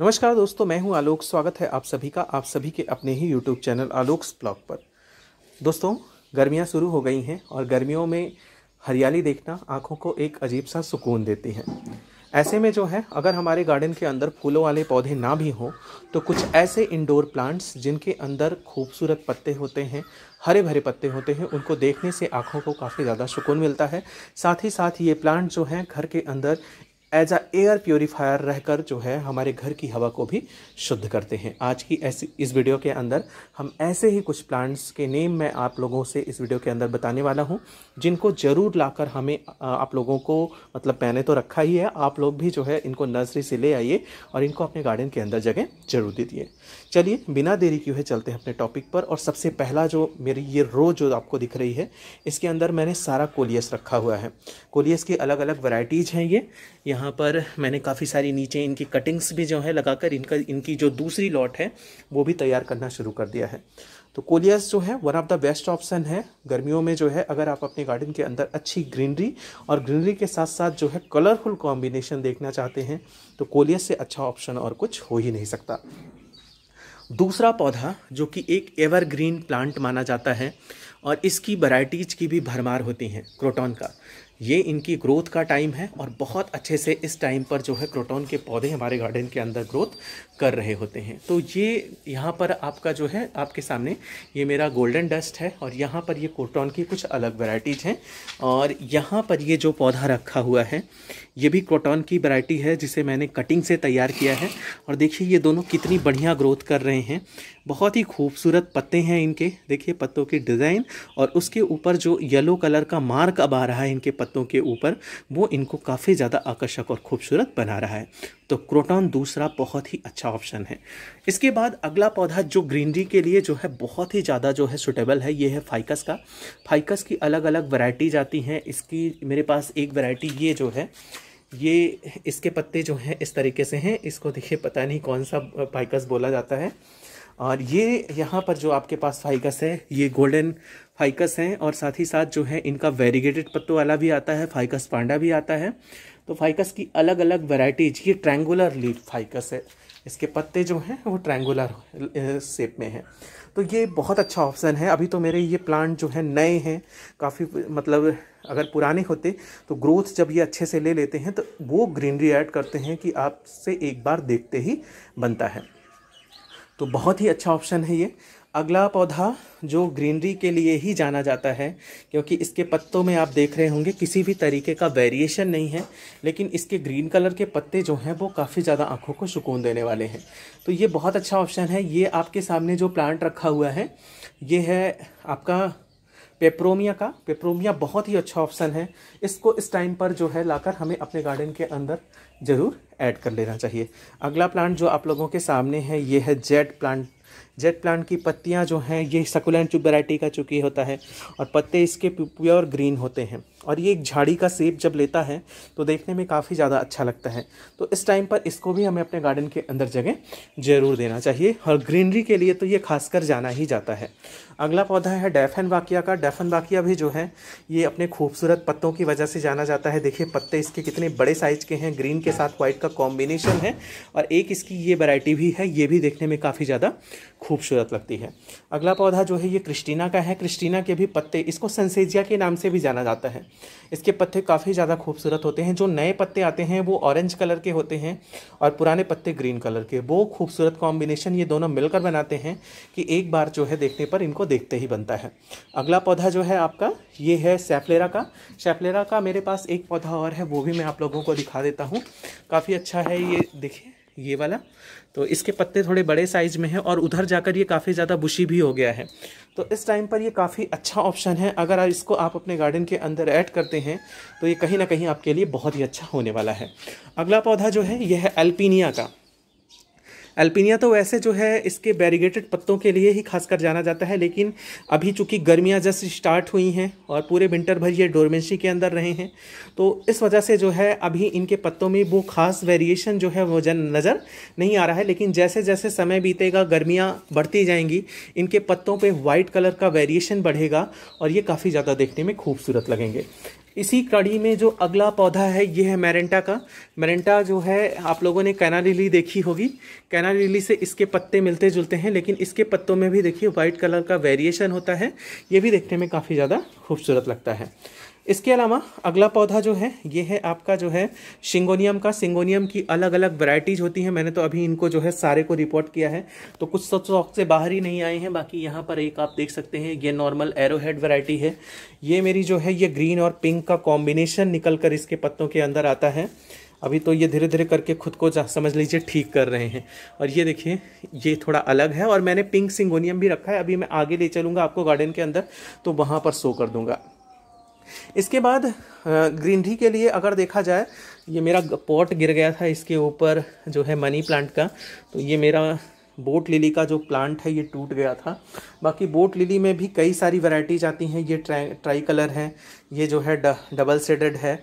नमस्कार दोस्तों मैं हूं आलोक स्वागत है आप सभी का आप सभी के अपने ही यूट्यूब चैनल आलोक्स ब्लॉग पर दोस्तों गर्मियां शुरू हो गई हैं और गर्मियों में हरियाली देखना आँखों को एक अजीब सा सुकून देती है ऐसे में जो है अगर हमारे गार्डन के अंदर फूलों वाले पौधे ना भी हों तो कुछ ऐसे इंडोर प्लांट्स जिनके अंदर खूबसूरत पत्ते होते हैं हरे भरे पत्ते होते हैं उनको देखने से आँखों को काफ़ी ज़्यादा सुकून मिलता है साथ ही साथ ये प्लांट जो हैं घर के अंदर एज अ एयर प्योरीफायर रहकर जो है हमारे घर की हवा को भी शुद्ध करते हैं आज की ऐसी इस वीडियो के अंदर हम ऐसे ही कुछ प्लांट्स के नेम मैं आप लोगों से इस वीडियो के अंदर बताने वाला हूँ जिनको ज़रूर लाकर हमें आप लोगों को मतलब मैंने तो रखा ही है आप लोग भी जो है इनको नर्सरी से ले आइए और इनको अपने गार्डन के अंदर जगह जरूर दीजिए चलिए बिना देरी क्यों है चलते हैं अपने टॉपिक पर और सबसे पहला जो मेरी ये रो जो आपको दिख रही है इसके अंदर मैंने सारा कोलियस रखा हुआ है कोलियस की अलग अलग वैरायटीज़ हैं ये यहाँ यहाँ पर मैंने काफ़ी सारी नीचे इनकी कटिंग्स भी जो है लगाकर इनका इनकी जो दूसरी लॉट है वो भी तैयार करना शुरू कर दिया है तो कोलियस जो है one of the best option है गर्मियों में जो है अगर आप अपने गार्डन के अंदर अच्छी ग्रीनरी और ग्रीनरी के साथ साथ जो है कलरफुल कॉम्बिनेशन देखना चाहते हैं तो कोलियस से अच्छा ऑप्शन और कुछ हो ही नहीं सकता दूसरा पौधा जो कि एक एवरग्रीन प्लांट माना जाता है और इसकी वैरायटीज की भी भरमार होती हैं क्रोटॉन का ये इनकी ग्रोथ का टाइम है और बहुत अच्छे से इस टाइम पर जो है क्रोटोन के पौधे हमारे गार्डन के अंदर ग्रोथ कर रहे होते हैं तो ये यहाँ पर आपका जो है आपके सामने ये मेरा गोल्डन डस्ट है और यहाँ पर ये क्रोटॉन की कुछ अलग वेराइटीज़ हैं और यहाँ पर ये जो पौधा रखा हुआ है ये भी क्रोटोन की वैरायटी है जिसे मैंने कटिंग से तैयार किया है और देखिए ये दोनों कितनी बढ़िया ग्रोथ कर रहे हैं बहुत ही खूबसूरत पत्ते हैं इनके देखिए पत्तों के डिज़ाइन और उसके ऊपर जो येलो कलर का मार्क अब आ रहा है इनके पत्तों के ऊपर वो इनको काफ़ी ज़्यादा आकर्षक और खूबसूरत बना रहा है तो क्रोटॉन दूसरा बहुत ही अच्छा ऑप्शन है इसके बाद अगला पौधा जो ग्रीनरी के लिए जो है बहुत ही ज़्यादा जो है सुटेबल है ये है फाइकस का फाइकस की अलग अलग वैरायटीज आती हैं इसकी मेरे पास एक वैरायटी ये जो है ये इसके पत्ते जो हैं इस तरीके से हैं इसको देखिए पता नहीं कौन सा फाइकस बोला जाता है और ये यहाँ पर जो आपके पास फाइकस है ये गोल्डन फाइकस हैं और साथ ही साथ जो है इनका वेरीगेटेड पत्तों वाला भी आता है फाइकस पांडा भी आता है तो फाइकस की अलग अलग वेराइटीज ये ट्रैंगुलर लीफ फाइकस है इसके पत्ते जो हैं वो ट्रैंगुलर शेप में हैं तो ये बहुत अच्छा ऑप्शन है अभी तो मेरे ये प्लांट जो है नए हैं काफ़ी मतलब अगर पुराने होते तो ग्रोथ जब ये अच्छे से ले लेते हैं तो वो ग्रीनरी ऐड करते हैं कि आपसे एक बार देखते ही बनता है तो बहुत ही अच्छा ऑप्शन है ये अगला पौधा जो ग्रीनरी के लिए ही जाना जाता है क्योंकि इसके पत्तों में आप देख रहे होंगे किसी भी तरीके का वेरिएशन नहीं है लेकिन इसके ग्रीन कलर के पत्ते जो हैं वो काफ़ी ज़्यादा आँखों को सुकून देने वाले हैं तो ये बहुत अच्छा ऑप्शन है ये आपके सामने जो प्लांट रखा हुआ है ये है आपका पेप्रोमिया का पेप्रोमिया बहुत ही अच्छा ऑप्शन है इसको इस टाइम पर जो है लाकर हमें अपने गार्डन के अंदर ज़रूर ऐड कर लेना चाहिए अगला प्लांट जो आप लोगों के सामने है ये है जेड प्लांट जेड प्लांट की पत्तियाँ जो हैं ये सकुलेंट वैरायटी का चुकी होता है और पत्ते इसके प्योर ग्रीन होते हैं और ये एक झाड़ी का सेप जब लेता है तो देखने में काफ़ी ज़्यादा अच्छा लगता है तो इस टाइम पर इसको भी हमें अपने गार्डन के अंदर जगह ज़रूर देना चाहिए और ग्रीनरी के लिए तो ये खासकर जाना ही जाता है अगला पौधा है डैफन वाकिया का डैफन वाकिया भी जो है ये अपने खूबसूरत पत्तों की वजह से जाना जाता है देखिए पत्ते इसके कितने बड़े साइज़ के हैं ग्रीन के साथ वाइट का कॉम्बिनेशन है और एक इसकी ये वैरायटी भी है ये भी देखने में काफ़ी ज़्यादा खूबसूरत लगती है अगला पौधा जो है ये क्रिस्टीना का है क्रिस्टीना के भी पत्ते इसको सनसेजिया के नाम से भी जाना जाता है इसके पत्ते काफ़ी ज़्यादा खूबसूरत होते हैं जो नए पत्ते आते हैं वो ऑरेंज कलर के होते हैं और पुराने पत्ते ग्रीन कलर के वो खूबसूरत कॉम्बिनेशन ये दोनों मिलकर बनाते हैं कि एक बार जो है देखने पर इनको देखते ही बनता है अगला पौधा जो है आपका ये है सेफलेरा का सेफलेरा का मेरे पास एक पौधा और है वो भी मैं आप लोगों को दिखा देता हूँ काफ़ी अच्छा है ये देखिए ये वाला तो इसके पत्ते थोड़े बड़े साइज़ में हैं और उधर जाकर ये काफ़ी ज़्यादा बुशी भी हो गया है तो इस टाइम पर ये काफ़ी अच्छा ऑप्शन है अगर आप इसको आप अपने गार्डन के अंदर ऐड करते हैं तो ये कहीं ना कहीं आपके लिए बहुत ही अच्छा होने वाला है अगला पौधा जो है यह है एल्पीनिया का एल्पिनिया तो वैसे जो है इसके बैरिगेटेड पत्तों के लिए ही खासकर जाना जाता है लेकिन अभी चूंकि गर्मियाँ जस्ट स्टार्ट हुई हैं और पूरे विंटर भर ये डोरमेंसी के अंदर रहे हैं तो इस वजह से जो है अभी इनके पत्तों में वो खास वेरिएशन जो है वो जन नज़र नहीं आ रहा है लेकिन जैसे जैसे समय बीतेगा गर्मियाँ बढ़ती जाएंगी इनके पत्तों पर वाइट कलर का वेरिएशन बढ़ेगा और ये काफ़ी ज़्यादा देखने में खूबसूरत लगेंगे इसी कड़ी में जो अगला पौधा है ये है मैरेंटा का मैरेंटा जो है आप लोगों ने कैना लिली देखी होगी कैना लिली से इसके पत्ते मिलते जुलते हैं लेकिन इसके पत्तों में भी देखिए वाइट कलर का वेरिएशन होता है ये भी देखने में काफ़ी ज़्यादा खूबसूरत लगता है इसके अलावा अगला पौधा जो है ये है आपका जो है सिंगोनियम का सिंगोनियम की अलग अलग वैरायटीज होती हैं मैंने तो अभी इनको जो है सारे को रिपोर्ट किया है तो कुछ सब तो शौक से बाहर ही नहीं आए हैं बाकी यहाँ पर एक आप देख सकते हैं ये नॉर्मल एरोहेड वैरायटी है ये मेरी जो है ये ग्रीन और पिंक का कॉम्बिनेशन निकल कर इसके पत्तों के अंदर आता है अभी तो ये धीरे धीरे करके खुद को समझ लीजिए ठीक कर रहे हैं और ये देखिए ये थोड़ा अलग है और मैंने पिंक सिंगोनियम भी रखा है अभी मैं आगे ले चलूँगा आपको गार्डन के अंदर तो वहाँ पर शो कर दूँगा इसके बाद ग्रीनरी के लिए अगर देखा जाए ये मेरा पॉट गिर गया था इसके ऊपर जो है मनी प्लांट का तो ये मेरा बोट लिली का जो प्लांट है ये टूट गया था बाकी बोट लिली में भी कई सारी वैरायटीज आती हैं ये ट्राई ट्राई कलर हैं ये जो है ड, डबल सेडेड है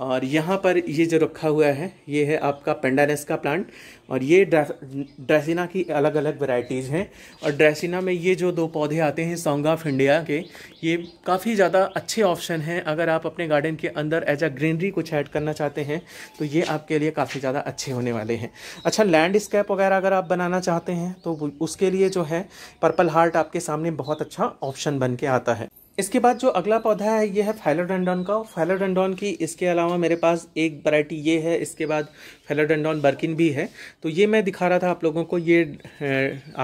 और यहाँ पर ये जो रखा हुआ है ये है आपका पेंडानेस का प्लांट और ये ड्रेसिना की अलग अलग वैरायटीज़ हैं और ड्रेसिना में ये जो दो पौधे आते हैं सॉन्ग ऑफ इंडिया के ये काफ़ी ज़्यादा अच्छे ऑप्शन हैं अगर आप अपने गार्डन के अंदर एज अ ग्रीनरी कुछ ऐड करना चाहते हैं तो ये आपके लिए काफ़ी ज़्यादा अच्छे होने वाले हैं अच्छा लैंडस्केप वगैरह अगर आप बनाना चाहते हैं तो उसके लिए जो है पर्पल हार्ट आपके सामने बहुत अच्छा ऑप्शन बन के आता है इसके बाद जो अगला पौधा है ये है फाइलोडेंडॉन का फाइलोडेंडॉन की इसके अलावा मेरे पास एक वैरायटी ये है इसके बाद हेलोडेंडॉन बर्किन भी है तो ये मैं दिखा रहा था आप लोगों को ये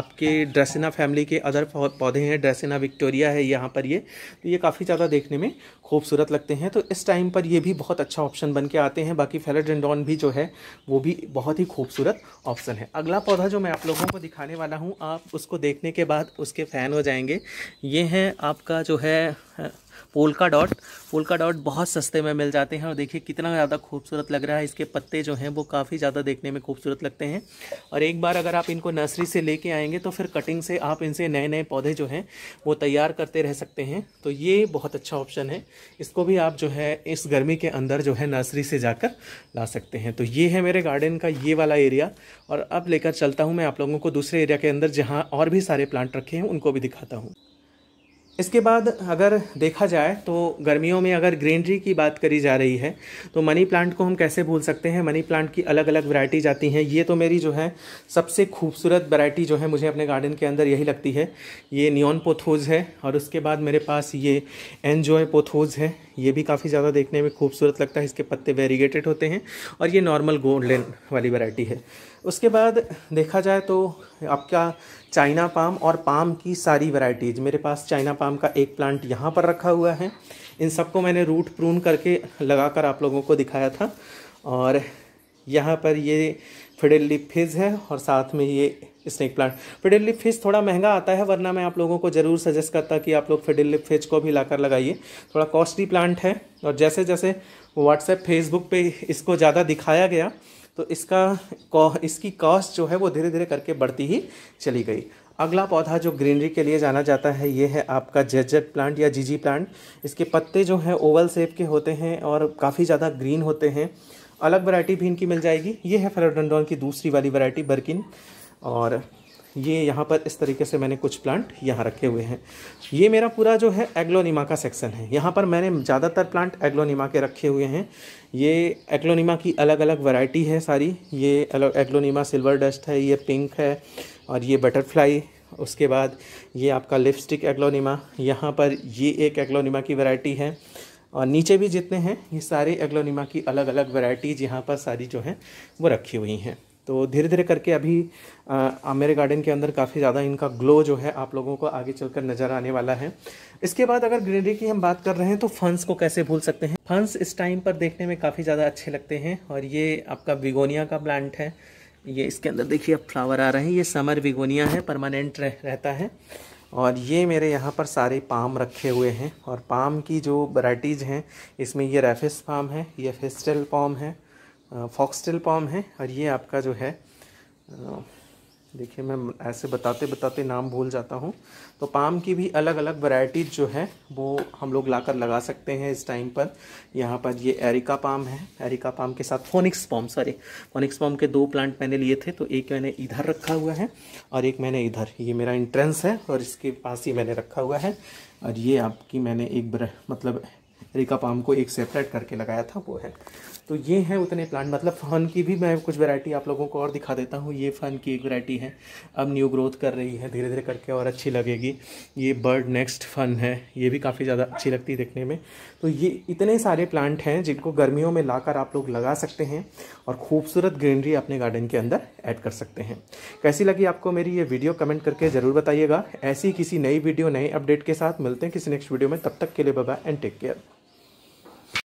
आपके ड्रेसिना फैमिली के अदर पौधे हैं ड्रेसिना विक्टोरिया है यहाँ पर ये तो ये काफ़ी ज़्यादा देखने में खूबसूरत लगते हैं तो इस टाइम पर ये भी बहुत अच्छा ऑप्शन बन के आते हैं बाकी फेलोडेंडॉन भी जो है वो भी बहुत ही खूबसूरत ऑप्शन है अगला पौधा जो मैं आप लोगों को दिखाने वाला हूँ आप उसको देखने के बाद उसके फ़ैन हो जाएंगे ये हैं आपका जो है पोलका डॉट पोलका डॉट बहुत सस्ते में मिल जाते हैं और देखिए कितना ज़्यादा खूबसूरत लग रहा है इसके पत्ते जो हैं वो काफ़ी ज़्यादा देखने में खूबसूरत लगते हैं और एक बार अगर आप इनको नर्सरी से लेके आएंगे तो फिर कटिंग से आप इनसे नए नए पौधे जो हैं वो तैयार करते रह सकते हैं तो ये बहुत अच्छा ऑप्शन है इसको भी आप जो है इस गर्मी के अंदर जो है नर्सरी से जाकर ला सकते हैं तो ये है मेरे गार्डन का ये वाला एरिया और अब लेकर चलता हूँ मैं आप लोगों को दूसरे एरिया के अंदर जहाँ और भी सारे प्लांट रखे हैं उनको भी दिखाता हूँ इसके बाद अगर देखा जाए तो गर्मियों में अगर ग्रीनरी की बात करी जा रही है तो मनी प्लांट को हम कैसे भूल सकते हैं मनी प्लांट की अलग अलग वैरायटी जाती हैं ये तो मेरी जो है सबसे खूबसूरत वैरायटी जो है मुझे अपने गार्डन के अंदर यही लगती है ये नियॉन पोथोज है और उसके बाद मेरे पास ये एनजॉय पोथोज है ये भी काफ़ी ज़्यादा देखने में खूबसूरत लगता है इसके पत्ते वेरीगेटेड होते हैं और ये नॉर्मल गोल्डन वाली वरायटी है उसके बाद देखा जाए तो आपका चाइना पाम और पाम की सारी वैरायटीज़ मेरे पास चाइना पाम का एक प्लांट यहाँ पर रखा हुआ है इन सबको मैंने रूट प्रून करके लगा कर आप लोगों को दिखाया था और यहाँ पर ये फिडेली फिज है और साथ में ये स्नेक प्लांट फिडेली फिज थोड़ा महंगा आता है वरना मैं आप लोगों को ज़रूर सजेस्ट करता कि आप लोग फिडेली फिज को भी लाकर लगाइए थोड़ा कॉस्टली प्लांट है और जैसे जैसे व्हाट्सएप फेसबुक पे इसको ज़्यादा दिखाया गया तो इसका इसकी कॉस्ट जो है वो धीरे धीरे करके बढ़ती ही चली गई अगला पौधा जो ग्रीनरी के लिए जाना जाता है ये है आपका जेजेट प्लांट या जीजी प्लांट इसके पत्ते जो हैं ओवल सेप के होते हैं और काफ़ी ज़्यादा ग्रीन होते हैं अलग वैरायटी भी इनकी मिल जाएगी ये है फेरोडनडोन की दूसरी वाली वैरायटी बर्किन और ये यहाँ पर इस तरीके से मैंने कुछ प्लांट यहाँ रखे हुए हैं ये मेरा पूरा जो है एग्लोनीमा का सेक्शन है यहाँ पर मैंने ज़्यादातर प्लांट एग्लोनीमा के रखे हुए हैं ये एग्लोनीमा की अलग अलग वैरायटी है सारी ये एग्लोनीमा सिल्वर डस्ट है ये पिंक है और ये बटरफ्लाई उसके बाद ये आपका लिपस्टिक एग्लोनीमा यहाँ पर ये एक एग्लोनीमा की वरायटी है और नीचे भी जितने हैं ये सारे एग्लोनीमा की अलग अलग वरायटीज़ यहाँ पर सारी जो हैं वो रखी हुई हैं तो धीरे धीरे करके अभी मेरे गार्डन के अंदर काफ़ी ज़्यादा इनका ग्लो जो है आप लोगों को आगे चलकर नज़र आने वाला है इसके बाद अगर ग्रीनरी की हम बात कर रहे हैं तो फंस को कैसे भूल सकते हैं फंस इस टाइम पर देखने में काफ़ी ज़्यादा अच्छे लगते हैं और ये आपका विगोनिया का प्लांट है ये इसके अंदर देखिए अब फ्लावर आ रहे हैं ये समर विगोनिया है परमानेंट रह, रहता है और ये मेरे यहाँ पर सारे पाम रखे हुए हैं और पाम की जो वराइटीज़ हैं इसमें ये रेफिस पाम है ये फेस्टल पाम है फॉक्सटेल पाम है और ये आपका जो है देखिए मैं ऐसे बताते बताते नाम भूल जाता हूँ तो पाम की भी अलग अलग वैरायटीज जो है वो हम लोग लाकर लगा सकते हैं इस टाइम पर यहाँ पर ये एरिका पाम है एरिका पाम के साथ phoenix palm sorry phoenix palm के दो प्लांट मैंने लिए थे तो एक मैंने इधर रखा हुआ है और एक मैंने इधर ये मेरा इंट्रेंस है और इसके पास ही मैंने रखा हुआ है और ये आपकी मैंने एक मतलब एरिका पाम को एक सेपरेट करके लगाया था वो है तो ये हैं उतने प्लांट मतलब फ़न की भी मैं कुछ वैरायटी आप लोगों को और दिखा देता हूँ ये फ़न की एक वैरायटी है अब न्यू ग्रोथ कर रही है धीरे धीरे करके और अच्छी लगेगी ये बर्ड नेक्स्ट फन है ये भी काफ़ी ज़्यादा अच्छी लगती है देखने में तो ये इतने सारे प्लांट हैं जिनको गर्मियों में ला आप लोग लगा सकते हैं और खूबसूरत ग्रीनरी अपने गार्डन के अंदर ऐड कर सकते हैं कैसी लगी आपको मेरी ये वीडियो कमेंट करके ज़रूर बताइएगा ऐसी किसी नई वीडियो नई अपडेट के साथ मिलते हैं किसी नेक्स्ट वीडियो में तब तक के लिए बाय एंड टेक केयर